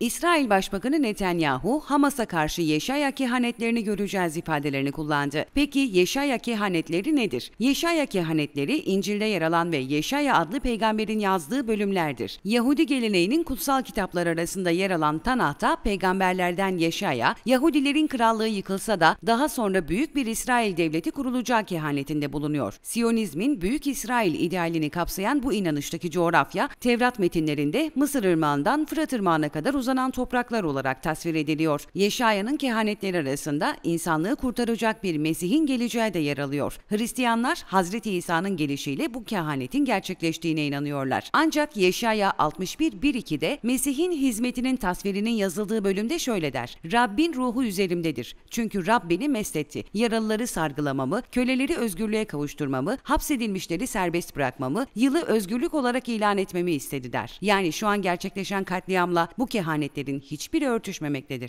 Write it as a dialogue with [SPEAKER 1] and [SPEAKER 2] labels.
[SPEAKER 1] İsrail Başbakanı Netanyahu, Hamas'a karşı Yeşaya kehanetlerini göreceğiz ifadelerini kullandı. Peki Yeşaya kehanetleri nedir? Yeşaya kehanetleri İncil'de yer alan ve Yeşaya adlı peygamberin yazdığı bölümlerdir. Yahudi geleneğinin kutsal kitaplar arasında yer alan Tanah'ta peygamberlerden Yeşaya, Yahudilerin krallığı yıkılsa da daha sonra büyük bir İsrail devleti kurulacağı kehanetinde bulunuyor. Siyonizmin Büyük İsrail idealini kapsayan bu inanıştaki coğrafya, Tevrat metinlerinde Mısır ırmağından Fırat ırmağına kadar uzanmaktadır uzanan topraklar olarak tasvir ediliyor. Yeşaya'nın kehanetleri arasında insanlığı kurtaracak bir Mesih'in geleceği de yer alıyor. Hristiyanlar Hazreti İsa'nın gelişiyle bu kehanetin gerçekleştiğine inanıyorlar. Ancak Yeşaya 61.1.2'de Mesih'in hizmetinin tasvirinin yazıldığı bölümde şöyle der. Rabbin ruhu üzerimdedir. Çünkü Rab beni mesletti. Yaralıları sargılamamı, köleleri özgürlüğe kavuşturmamı, hapsedilmişleri serbest bırakmamı, yılı özgürlük olarak ilan etmemi istedi der. Yani şu an gerçekleşen katliamla bu kehanet kehanetlerin hiçbiri örtüşmemektedir.